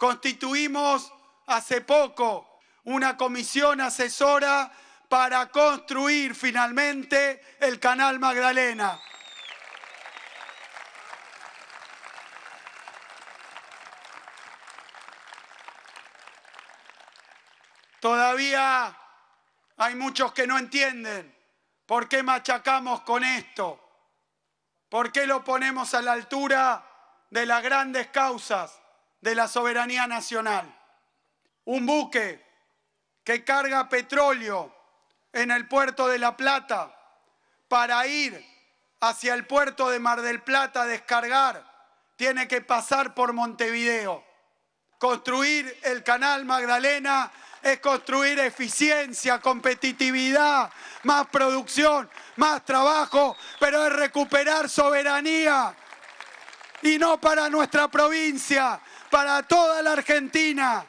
Constituimos hace poco una comisión asesora para construir finalmente el Canal Magdalena. Todavía hay muchos que no entienden por qué machacamos con esto, por qué lo ponemos a la altura de las grandes causas de la soberanía nacional. Un buque que carga petróleo en el puerto de La Plata para ir hacia el puerto de Mar del Plata a descargar, tiene que pasar por Montevideo. Construir el canal Magdalena es construir eficiencia, competitividad, más producción, más trabajo, pero es recuperar soberanía y no para nuestra provincia, para toda la Argentina.